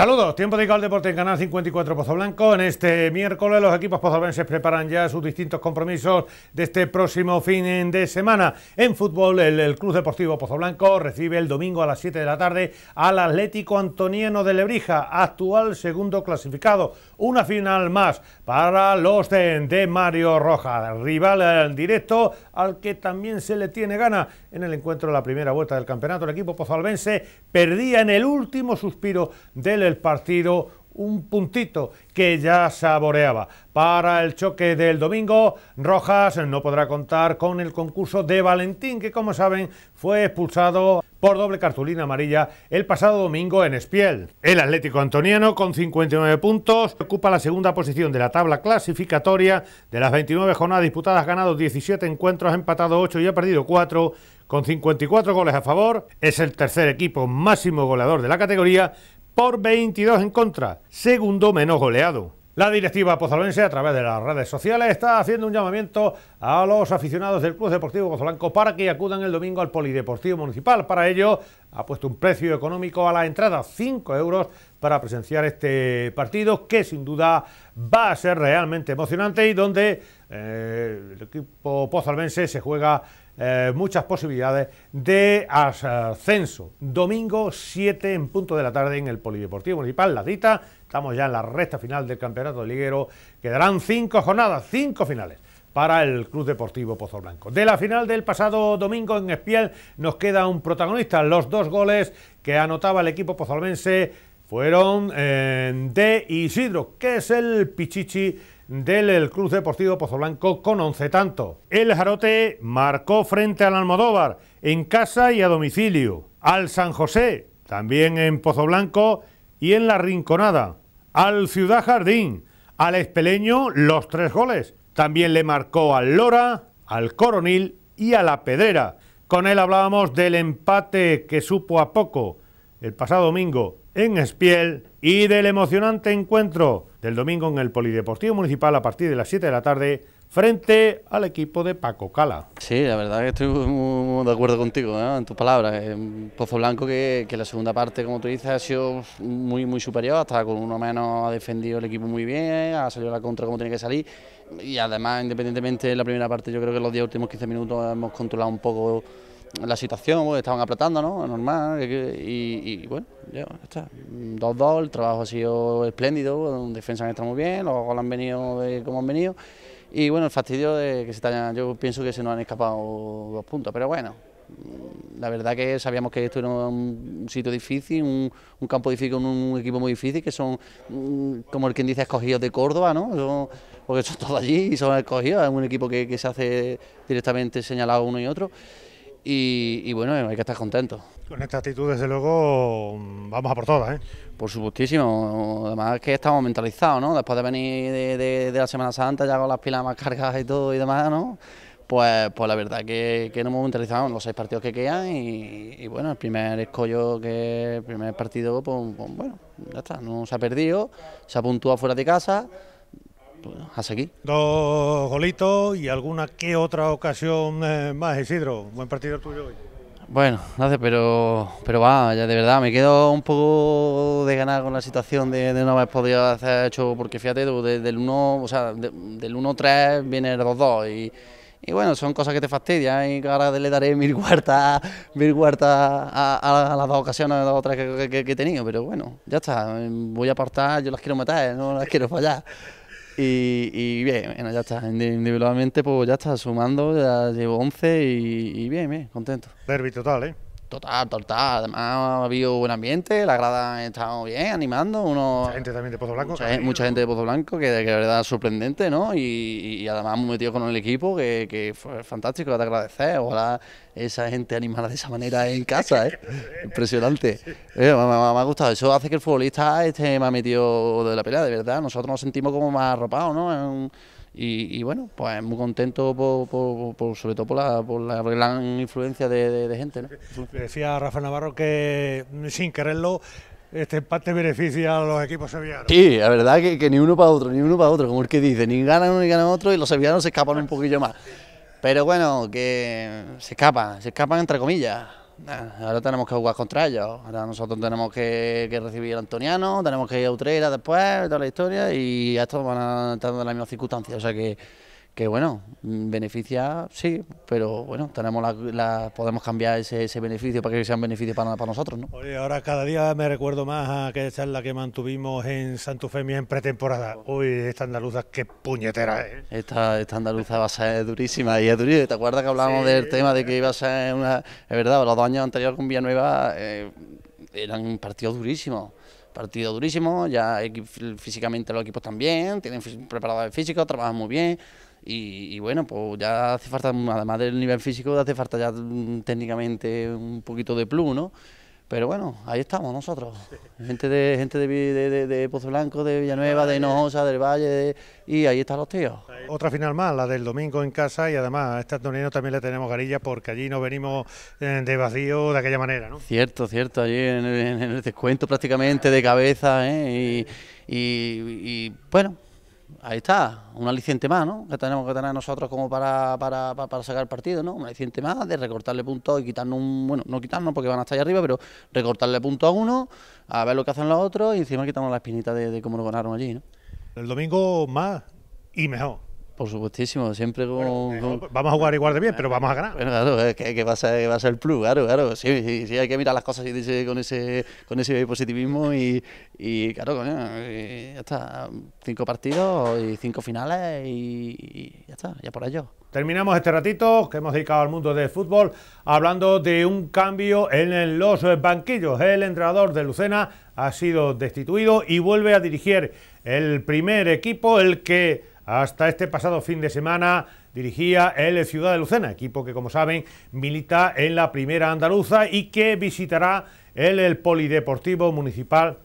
Saludos, tiempo de igual deporte en Canal 54 Pozoblanco. En este miércoles los equipos pozoblenses preparan ya sus distintos compromisos de este próximo fin de semana. En fútbol, el, Club Deportivo Pozoblanco recibe el domingo a las 7 de la tarde al Atlético Antoniano de Lebrija, actual segundo clasificado. Una final más para los de, Mario Roja, rival eh, directo al que también se le tiene gana. En el encuentro de la primera vuelta del campeonato, el equipo pozoblense perdía en el último suspiro del el partido un puntito que ya saboreaba. Para el choque del domingo, Rojas no podrá contar con el concurso de Valentín, que como saben fue expulsado por doble cartulina amarilla el pasado domingo en Espiel. El Atlético Antoniano, con 59 puntos, ocupa la segunda posición de la tabla clasificatoria. De las 29 jornadas disputadas, ha ganado 17 encuentros, ha empatado 8 y ha perdido 4 con 54 goles a favor. Es el tercer equipo máximo goleador de la categoría, por 22 en contra, segundo menos goleado. La directiva pozalvense a través de las redes sociales, está haciendo un llamamiento a los aficionados del Club Deportivo Pozolanco para que acudan el domingo al Polideportivo Municipal. Para ello, ha puesto un precio económico a la entrada, 5 euros, para presenciar este partido, que sin duda va a ser realmente emocionante y donde eh, el equipo pozalvense se juega eh, muchas posibilidades de ascenso. Domingo 7 en punto de la tarde en el Polideportivo Municipal, la cita. Estamos ya en la recta final del campeonato de liguero. Quedarán cinco jornadas, cinco finales para el Club Deportivo pozoblanco De la final del pasado domingo en Espiel nos queda un protagonista. Los dos goles que anotaba el equipo pozolmense fueron eh, de Isidro, que es el Pichichi del Cruz Deportivo Pozoblanco con once tantos. El Jarote marcó frente al Almodóvar en casa y a domicilio. Al San José, también en Pozoblanco y en La Rinconada. Al Ciudad Jardín, al Espeleño los tres goles. También le marcó al Lora, al Coronil y a La Pedera... Con él hablábamos del empate que supo a poco el pasado domingo en Espiel y del emocionante encuentro del domingo en el Polideportivo Municipal a partir de las 7 de la tarde frente al equipo de Paco Cala. Sí, la verdad que estoy de acuerdo contigo ¿eh? en tus palabras. en Pozo Blanco que, la segunda parte, como tú dices, ha sido muy, muy superior, hasta con uno menos ha defendido el equipo muy bien, ha salido la contra como tiene que salir y además, independientemente de la primera parte, yo creo que los 10 últimos 15 minutos hemos controlado un poco la situación, estaban aplatando, ¿no? Normal, y, bueno, ya está. 2-2, el trabajo ha sido espléndido, en defensa han estado muy bien, los goles han venido como han venido, y bueno, el fastidio de que se hayan, yo pienso que se nos han escapado dos puntos, pero bueno, la verdad que sabíamos que esto era un sitio difícil, un, campo difícil un, equipo muy difícil, que son, mm, como el quien dice, escogidos de Córdoba, ¿no? porque son todos allí y son escogidos, es un equipo que, que se hace directamente señalado uno y otro y, bueno, hay que estar contento Con esta actitud, desde luego, vamos a por todas, ¿eh? Por supuestísimo, además es que estamos mentalizados, ¿no? Después de venir de, la Semana Santa, ya con las pilas más cargadas y todo y demás, ¿no? Pues, pues la verdad que, que nos hemos mentalizado los seis partidos que quedan y, bueno, el primer escollo, que el primer partido, pues, pues, bueno, ya está, no se ha perdido, se ha puntuado fuera de casa pues, a Dos golitos y alguna que otra ocasión eh, más, Isidro. Buen partido tuyo hoy. Bueno, sé pero, pero va, ya de verdad, me quedo un poco de ganar con la situación de, no haber podido hacer hecho, porque fíjate, de, del 1, o sea, 3 viene el 2-2 y, bueno, son cosas que te fastidian y ahora le daré mil cuartas, mil a, las dos ocasiones, a las que, que, que, he tenido, pero bueno, ya está, voy a apartar, yo las quiero matar, no las quiero fallar. Y, bien, bueno, ya está. Individualmente, pues ya está, sumando, ya llevo 11 y, y bien, bien, contento. Derby total, ¿eh? Total, total. Además, ha habido buen ambiente, la grada ha estado bien, animando. Uno, mucha gente también de Pozo Blanco. Mucha, gente, de Pozo Blanco, que, de verdad es sorprendente, ¿no? Y, y además muy metido con el equipo, que, que fue fantástico, te agradecer. Ojalá esa gente animada de esa manera en casa, ¿eh? Impresionante. Eh, me, ha gustado. Eso hace que el futbolista esté más metido de la pelea, de verdad. Nosotros nos sentimos como más arropados, ¿no? Y, bueno, pues muy contento por, sobre todo por la, por gran influencia de, gente. Pues decía Rafa Navarro que mm, sin quererlo este empate beneficia a los equipos sevillanos. Sí, la verdad que, que, ni uno para otro, ni uno para otro, como el que dice, ni ganan uno ni ganan otro y los sevillanos se escapan un poquillo más. Pero bueno, que se escapan, se escapan entre comillas. Eh, ahora tenemos que jugar contra ellos. Ahora nosotros tenemos que, recibir al Antoniano, tenemos que ir a Utrera después, toda la historia, y estos van a estar en las mismas circunstancias. O sea que que bueno, beneficia, sí, pero bueno, tenemos la, podemos cambiar ese, ese, beneficio para que sea un beneficio para, para nosotros, ¿no? Oye, ahora cada día me recuerdo más a aquella charla que mantuvimos en Santufemia en pretemporada. Uy, esta andaluza, qué puñetera es. Esta, andaluza va a ser durísima y es durísima. ¿Te acuerdas que hablábamos del tema de que iba a ser una... Es verdad, los dos años anteriores con Villanueva eh, eran partidos durísimos Partido durísimo, ya físicamente los equipos también, tienen preparado el físico, trabajan muy bien. Y, y, bueno, pues ya hace falta, además del nivel físico, hace falta ya mm, técnicamente un poquito de plus, ¿no? Pero bueno, ahí estamos nosotros, gente de gente de, Pozo Blanco, de Villanueva, de Hinojosa, del Valle, y ahí están los tíos. Otra final más, la del domingo en casa, y además a este también le tenemos garilla porque allí no venimos eh, de vacío de aquella manera, ¿no? Cierto, cierto, allí en el, descuento prácticamente de cabeza, ¿eh? y bueno ahí está, un aliciente más, ¿no? Que tenemos que tener nosotros como para, sacar partido, ¿no? Un aliciente más de recortarle puntos y quitarnos un, bueno, no quitarnos porque van a estar ahí arriba, pero recortarle puntos a uno, a ver lo que hacen los otros y encima quitamos la espinita de, cómo lo ganaron allí, ¿no? El domingo más y mejor. Por supuestísimo, siempre pues, Vamos a jugar igual de bien, pero vamos a ganar. Bueno, claro, que, va, a ser, el plus, claro, claro. Sí, sí, hay que mirar las cosas y dice, con ese con ese positivismo y, claro, ya está. Cinco partidos y cinco finales y, ya está, ya por ello. Terminamos este ratito que hemos dedicado al mundo del fútbol hablando de un cambio en los banquillos. El entrenador de Lucena ha sido destituido y vuelve a dirigir el primer equipo, el que hasta este pasado fin de semana dirigía el Ciudad de Lucena, equipo que, como saben, milita en la primera andaluza y que visitará el, Polideportivo Municipal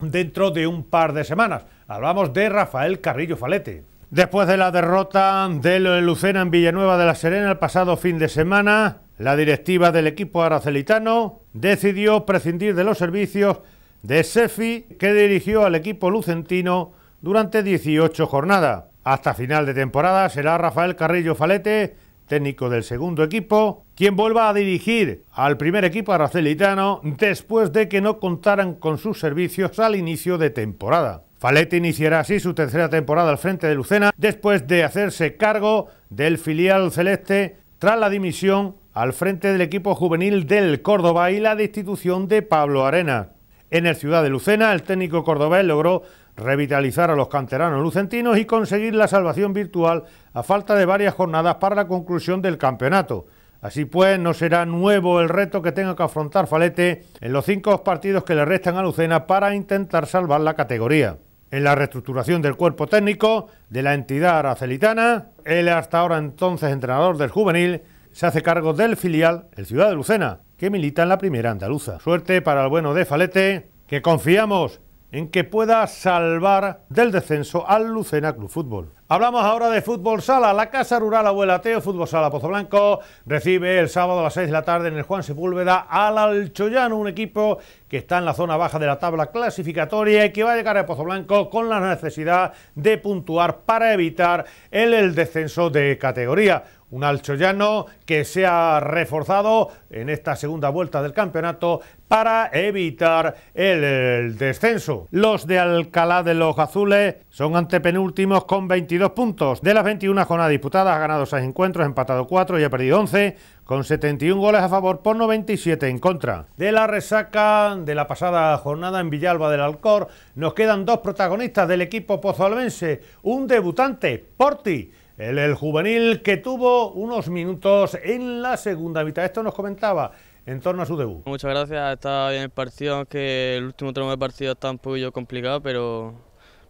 dentro de un par de semanas. Hablamos de Rafael Carrillo Falete. Después de la derrota del Lucena en Villanueva de la Serena el pasado fin de semana, la directiva del equipo aracelitano decidió prescindir de los servicios de Sefi, que dirigió al equipo lucentino durante 18 jornadas hasta final de temporada será Rafael Carrillo Falete, técnico del segundo equipo, quien vuelva a dirigir al primer equipo aracelitano después de que no contaran con sus servicios al inicio de temporada. Falete iniciará así su tercera temporada al frente de Lucena después de hacerse cargo del filial celeste tras la dimisión al frente del equipo juvenil del Córdoba y la destitución de Pablo Arena. En el Ciudad de Lucena, el técnico cordobés logró revitalizar a los canteranos lucentinos y conseguir la salvación virtual a falta de varias jornadas para la conclusión del campeonato. Así pues, no será nuevo el reto que tenga que afrontar Falete en los cinco partidos que le restan a Lucena para intentar salvar la categoría. En la reestructuración del cuerpo técnico de la entidad aracelitana, el hasta ahora entonces entrenador del juvenil se hace cargo del filial, el Ciudad de Lucena, que milita en la primera andaluza. Suerte para el bueno de Falete, que confiamos en que pueda salvar del descenso al Lucena Club Fútbol. Hablamos ahora de fútbol sala. La Casa Rural Abuela Teo, Fútbol Sala Pozo Blanco... recibe el sábado a las 6 de la tarde en el Juan Sepúlveda al Alchoyano, un equipo que está en la zona baja de la tabla clasificatoria y que va a llegar a Pozo Blanco... con la necesidad de puntuar para evitar el descenso de categoría un alchoyano que se ha reforzado en esta segunda vuelta del campeonato para evitar el, descenso. Los de Alcalá de los Azules son antepenúltimos con 22 puntos. De las 21 jornadas disputadas ha ganado 6 encuentros, empatado 4 y ha perdido 11 con 71 goles a favor por 97 en contra. De la resaca de la pasada jornada en Villalba del Alcor nos quedan dos protagonistas del equipo pozoalbense. un debutante, Porti, el, juvenil que tuvo unos minutos en la segunda mitad. Esto nos comentaba en torno a su debut. Muchas gracias, está bien el partido, aunque el último tramo de partido está un poquillo complicado, pero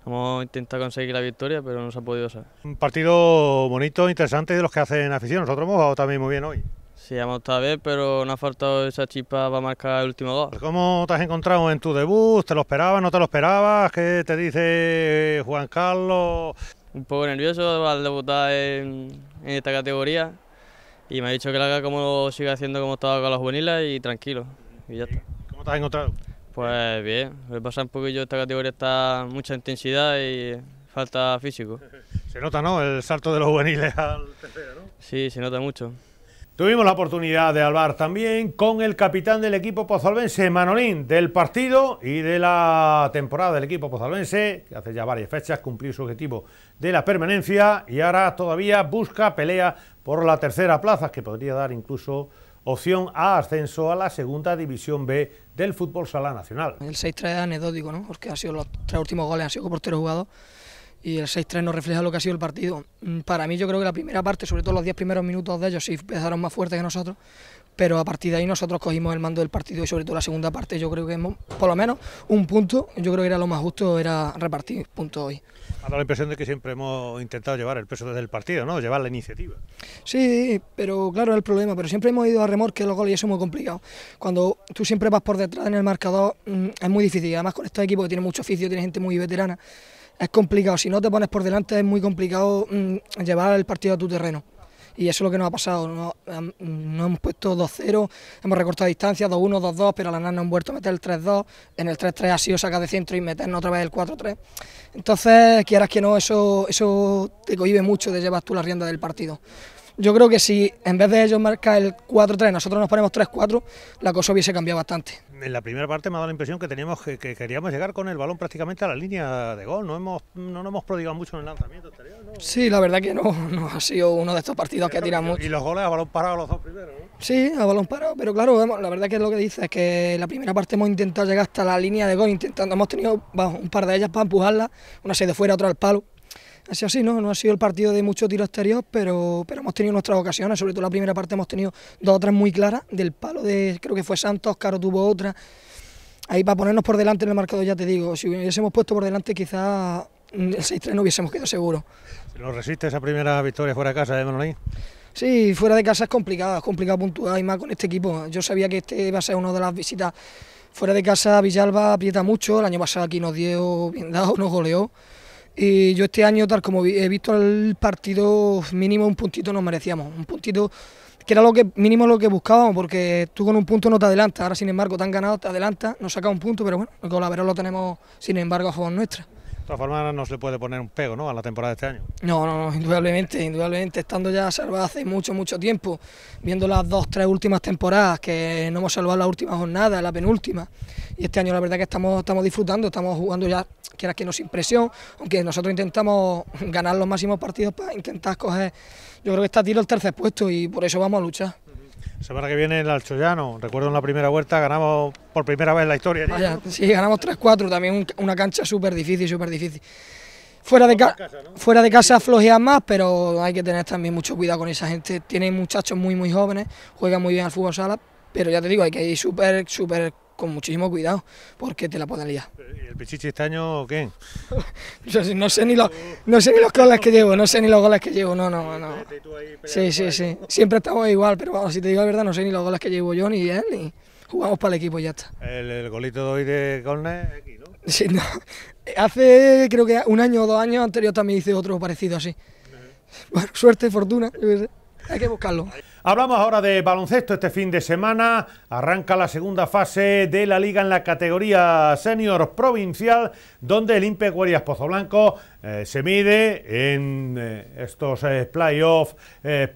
hemos intentado conseguir la victoria, pero no se ha podido hacer. Un partido bonito, interesante de los que hacen afición. Nosotros hemos jugado también muy bien hoy. Sí, hemos estado bien, pero no ha faltado esa chispa para marcar el último gol. ¿Cómo te has encontrado en tu debut? ¿Te lo esperabas? ¿No te lo esperabas? ¿Qué te dice Juan Carlos? un poco nervioso al debutar en, esta categoría y me ha dicho que la haga como sigue haciendo como estaba con los juveniles y tranquilo. ¿Cómo te has encontrado? Pues bien, me pasa un poquillo esta categoría está mucha intensidad y falta físico. Se nota, ¿no? El salto de los juveniles al tercero, ¿no? Sí, se nota mucho. Tuvimos la oportunidad de hablar también con el capitán del equipo pozalvense, Manolín, del partido y de la temporada del equipo pozalvense, que hace ya varias fechas cumplió su objetivo de la permanencia y ahora todavía busca pelea por la tercera plaza, que podría dar incluso opción a ascenso a la segunda división B del fútbol sala nacional. El 6-3 es anecdótico, ¿no? Porque ha sido los tres últimos goles, ha sido portero portero jugados y el 6-3 no refleja lo que ha sido el partido. Mm, para mí yo creo que la primera parte, sobre todo los 10 primeros minutos de ellos, sí empezaron más fuertes que nosotros, pero a partir de ahí nosotros cogimos el mando del partido y sobre todo la segunda parte yo creo que hemos... por lo menos un punto, yo creo que era lo más justo, era repartir puntos hoy. Ha dado la impresión de que siempre hemos intentado llevar el peso desde el partido, ¿no? Llevar la iniciativa. Sí, pero claro, el problema, pero siempre hemos ido a remorque los goles y eso es muy complicado. Cuando tú siempre vas por detrás en el marcador mm, es muy difícil, además con este equipo que tiene mucho oficio, tiene gente muy veterana, es complicado. Si no te pones por delante es muy complicado mm, llevar el partido a tu terreno. Y eso es lo que nos ha pasado. Mm, nos, hemos puesto 2-0, hemos recortado distancia, 2-1, 2-2, pero a la nos han vuelto a meter el 3-2. En el 3-3 ha sido sacar de centro y meternos otra vez el 4-3. Entonces, quieras que no, eso, eso te cohibe mucho de llevar tú la rienda del partido. Yo creo que si en vez de ellos marcar el 4-3, nosotros nos ponemos 3-4, la cosa hubiese cambiado bastante. En la primera parte me ha dado la impresión que teníamos que, queríamos llegar con el balón prácticamente a la línea de gol. No hemos no nos hemos prodigado mucho en el lanzamiento Sí, la verdad que no, no ha sido uno de estos partidos que tiran mucho. Y los goles a balón parado los dos primeros. ¿no? Sí, a balón parado, pero claro, la verdad que lo que dice es que la primera parte hemos intentado llegar hasta la línea de gol, intentando hemos tenido un par de ellas para empujarla, una se de fuera, otra al palo ha sido así, ¿no? No ha sido el partido de mucho tiro exterior, pero, pero hemos tenido nuestras ocasiones, sobre todo la primera parte hemos tenido dos o tres muy claras, del palo de, creo que fue Santos, Caro tuvo otra. Ahí para ponernos por delante en el marcador, ya te digo, si hubiésemos puesto por delante quizás mm, el 6-3 no hubiésemos quedado seguros. ¿Lo resiste esa primera victoria fuera de casa de Manolín? Sí, fuera de casa es complicado, es complicado puntuar y más con este equipo. Yo sabía que este iba a ser una de las visitas fuera de casa. Villalba aprieta mucho, el año pasado aquí nos dio bien dado, nos goleó. Y yo este año, tal como he visto el partido, mínimo un puntito nos merecíamos. Un puntito que era lo que mínimo lo que buscábamos, porque tú con un punto no te adelantas. Ahora, sin embargo, te han ganado, te adelantas, nos saca un punto, pero bueno, el colaborador lo tenemos, sin embargo, a favor nuestra todas formas no se le puede poner un pego ¿no? a la temporada de este año. No, no, indudablemente, indudablemente, estando ya salvado hace mucho, mucho tiempo, viendo las dos, tres últimas temporadas, que no hemos salvado la última jornada, la penúltima, y este año la verdad que estamos, estamos disfrutando, estamos jugando ya, que era que nos impresión, aunque nosotros intentamos ganar los máximos partidos para intentar coger, yo creo que está tiro el tercer puesto y por eso vamos a luchar. Semana que viene el Alchoyano. Recuerdo en la primera vuelta ganamos por primera vez en la historia. sí, ganamos 3-4. También una cancha súper difícil, súper difícil. Fuera de, casa, fuera de casa flojean más, pero hay que tener también mucho cuidado con esa gente. Tienen muchachos muy, muy jóvenes, juegan muy bien al fútbol sala, pero ya te digo, hay que ir súper, súper con muchísimo cuidado, porque te la pueden liar. ¿El Pichichi este año qué? no sé ni los, no goles que llevo, no sé ni los goles que llevo, no, no, no. Este, sí, sí, sí. Siempre estamos igual, pero bueno, si te digo la verdad, no sé ni los goles que llevo yo ni él, ni jugamos para el equipo y ya está. El, golito de hoy de es aquí, ¿no? Sí, no. Hace creo que un año o dos años anterior también hice otro parecido así. Bueno, suerte, fortuna, Hay que buscarlo. Hablamos ahora de baloncesto este fin de semana. Arranca la segunda fase de la liga en la categoría senior provincial, donde el Impe Pozoblanco eh, se mide en eh, estos eh, playoffs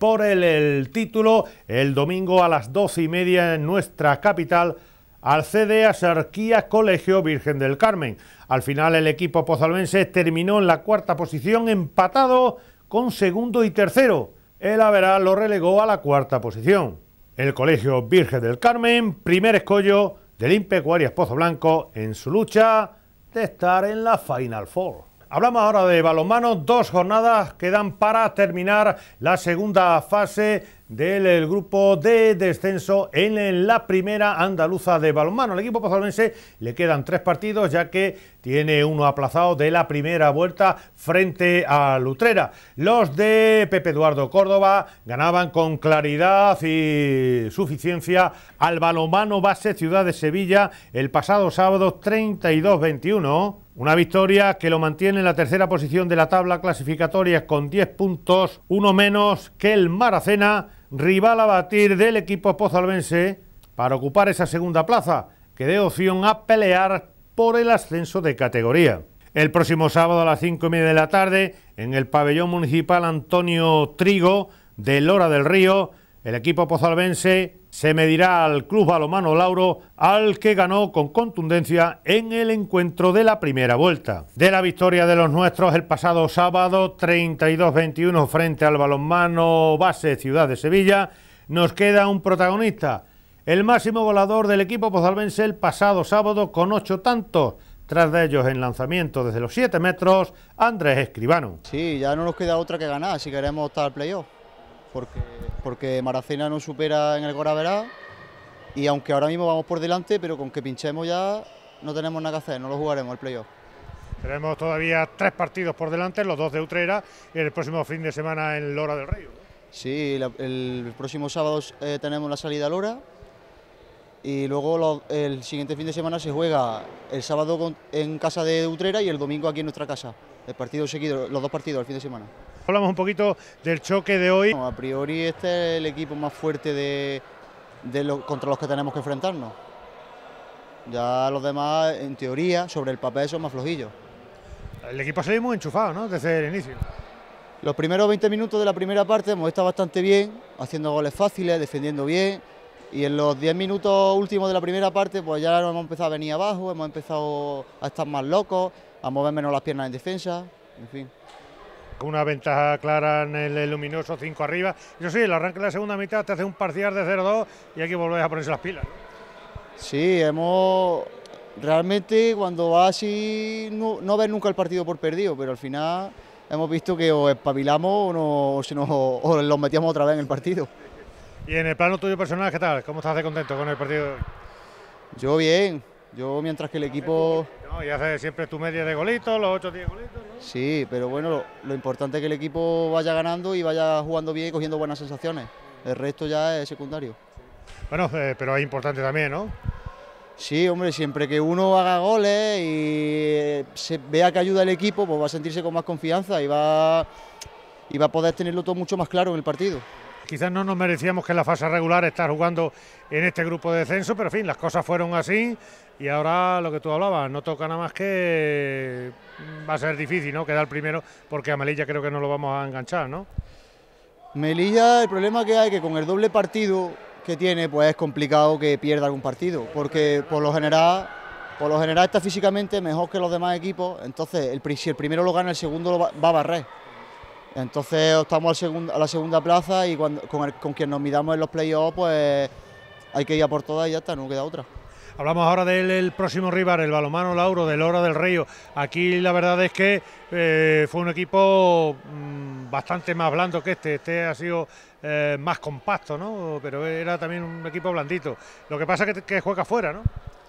por el, título el domingo a las doce y media en nuestra capital. Al CD Asarquía Colegio Virgen del Carmen. Al final el equipo pozalbense terminó en la cuarta posición empatado con segundo y tercero el Averá lo relegó a la cuarta posición. El Colegio Virgen del Carmen, primer escollo del Impecuarias Pozo Blanco en su lucha de estar en la Final Four. Hablamos ahora de balonmano, dos jornadas quedan para terminar la segunda fase del grupo de descenso en la primera andaluza de balonmano. Al equipo pazalense le quedan tres partidos ya que tiene uno aplazado de la primera vuelta frente a Lutrera. Los de Pepe Eduardo Córdoba ganaban con claridad y suficiencia al balonmano base Ciudad de Sevilla el pasado sábado 32-21. Una victoria que lo mantiene en la tercera posición de la tabla clasificatoria con 10 puntos, uno menos que el Maracena rival a batir del equipo pozalvense para ocupar esa segunda plaza, que dé opción a pelear por el ascenso de categoría. El próximo sábado a las cinco y media de la tarde, en el pabellón municipal Antonio Trigo de Lora del Río, el equipo pozalbense se medirá al Club Balomano Lauro, al que ganó con contundencia en el encuentro de la primera vuelta. De la victoria de los nuestros el pasado sábado 32-21 frente al Balonmano Base Ciudad de Sevilla, nos queda un protagonista, el máximo volador del equipo pozalbense el pasado sábado con ocho tantos, tras de ellos en lanzamiento desde los siete metros, Andrés Escribano. Sí, ya no nos queda otra que ganar si queremos estar al playoff, porque porque Maracena no supera en el Goraverá y aunque ahora mismo vamos por delante, pero con que pinchemos ya no tenemos nada que hacer, no lo jugaremos el playoff. Tenemos todavía tres partidos por delante, los dos de Utrera y el próximo fin de semana en Lora del Rey. Sí, el próximo sábado eh, tenemos la salida a Lora y luego el siguiente fin de semana se juega el sábado en casa de Utrera y el domingo aquí en nuestra casa. El partido seguido, los dos partidos al fin de semana. Hablamos un poquito del choque de hoy. a priori este es el equipo más fuerte de, de contra los que tenemos que enfrentarnos. Ya los demás, en teoría, sobre el papel son más flojillos. El equipo ha salido muy enchufado, ¿no? Desde el inicio. Los primeros 20 minutos de la primera parte hemos estado bastante bien, haciendo goles fáciles, defendiendo bien, y en los 10 minutos últimos de la primera parte, pues ya hemos empezado a venir abajo, hemos empezado a estar más locos, a mover menos las piernas en defensa, en fin. Con Una ventaja clara en el luminoso 5 arriba. ...yo sí, el arranque de la segunda mitad te hace un parcial de 0-2 y hay que volver a ponerse las pilas. Sí, hemos. Realmente cuando va así no, ves nunca el partido por perdido, pero al final hemos visto que o espabilamos o, nos los metíamos otra vez en el partido. Y en el plano tuyo personal, ¿qué tal? ¿Cómo estás de contento con el partido? Yo bien, yo mientras que el equipo... y hace siempre tu media de golitos, los 8 o 10 golitos. ¿no? Sí, pero bueno, lo, importante es que el equipo vaya ganando y vaya jugando bien y cogiendo buenas sensaciones. El resto ya es secundario. Bueno, eh, pero es importante también, ¿no? Sí, hombre, siempre que uno haga goles y eh, se vea que ayuda el equipo, pues va a sentirse con más confianza y va, y va a poder tenerlo todo mucho más claro en el partido. Quizás no nos merecíamos que en la fase regular estar jugando en este grupo de descenso, pero en fin, las cosas fueron así y ahora lo que tú hablabas, no toca nada más que mm, va a ser difícil, ¿no? Quedar primero porque a Melilla creo que no lo vamos a enganchar, ¿no? Melilla, el problema que hay es que con el doble partido que tiene, pues es complicado que pierda algún partido, porque por lo general por lo general está físicamente mejor que los demás equipos, entonces el, si el primero lo gana, el segundo lo va a barrer. Entonces estamos a la segunda plaza y con, quien nos midamos en los playoffs, pues hay que ir a por todas y ya está, no queda otra. Hablamos ahora del próximo rival, el balomano Lauro, de Hora del Río. Aquí la verdad es que eh, fue un equipo mm, bastante más blando que este. Este ha sido eh, más compacto, ¿no? Pero era también un equipo blandito. Lo que pasa es que, que juega afuera ¿no?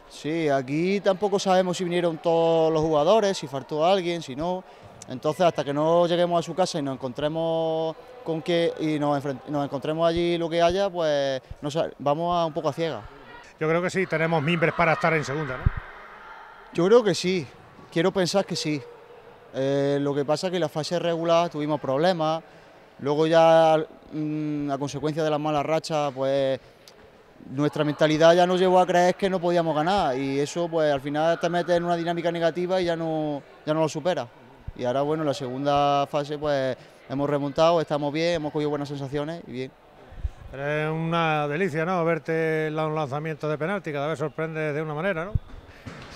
Sí, aquí tampoco sabemos si vinieron todos los jugadores, si faltó alguien, si no. Entonces, hasta que no lleguemos a su casa y nos encontremos con que y nos, encontremos allí lo que haya, pues vamos a un poco a ciegas. Yo creo que sí, tenemos mimbres para estar en segunda, ¿no? Yo creo que sí, quiero pensar que sí. Eh, lo que pasa es que en la fase regular tuvimos problemas, luego ya mm, a consecuencia de las malas rachas, pues nuestra mentalidad ya nos llevó a creer que no podíamos ganar y eso pues al final te mete en una dinámica negativa y ya no, ya no lo supera y ahora bueno, la segunda fase pues hemos remontado, estamos bien, hemos cogido buenas sensaciones y bien. Es una delicia, ¿no? Verte los lanzamiento de penalti, cada vez sorprende de una manera, ¿no?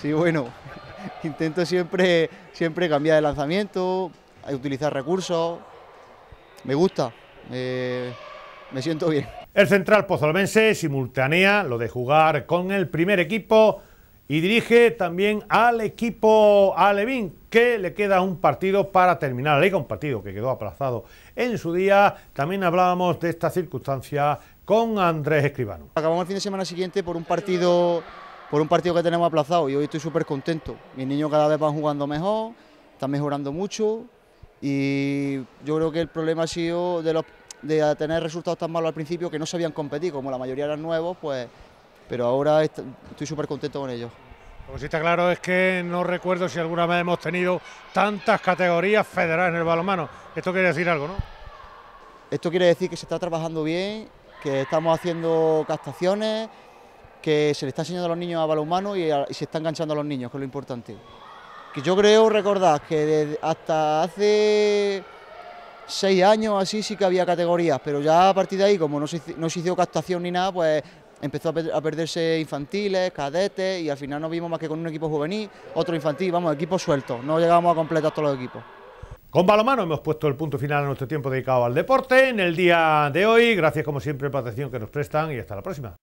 Sí, bueno, intento siempre, siempre cambiar de lanzamiento, utilizar recursos, me gusta, me siento bien. El central pozolomense simultanea lo de jugar con el primer equipo y dirige también al equipo Alevín, que le queda un partido para terminar la liga, un partido que quedó aplazado en su día. También hablábamos de esta circunstancia con Andrés Escribano. Acabamos el fin de semana siguiente por un partido, por un partido que tenemos aplazado y hoy estoy súper contento. Mis niños cada vez van jugando mejor, están mejorando mucho y yo creo que el problema ha sido de los de tener resultados tan malos al principio que no sabían competir, como la mayoría eran nuevos, pues pero ahora estoy súper contento con ellos. Lo que sí está claro es que no recuerdo si alguna vez hemos tenido tantas categorías federales en el balonmano. Esto quiere decir algo, ¿no? Esto quiere decir que se está trabajando bien, que estamos haciendo captaciones, que se le está enseñando a los niños a balonmano y, se está enganchando a los niños, que es lo importante. Que yo creo recordad que hasta hace seis años así sí que había categorías, pero ya a partir de ahí, como no se, no se hizo captación ni nada, pues empezó a, perderse infantiles, cadetes y al final no vimos más que con un equipo juvenil, otro infantil, vamos, equipo suelto, no llegábamos a completar todos los equipos. Con balomano hemos puesto el punto final a nuestro tiempo dedicado al deporte en el día de hoy. Gracias como siempre por la atención que nos prestan y hasta la próxima.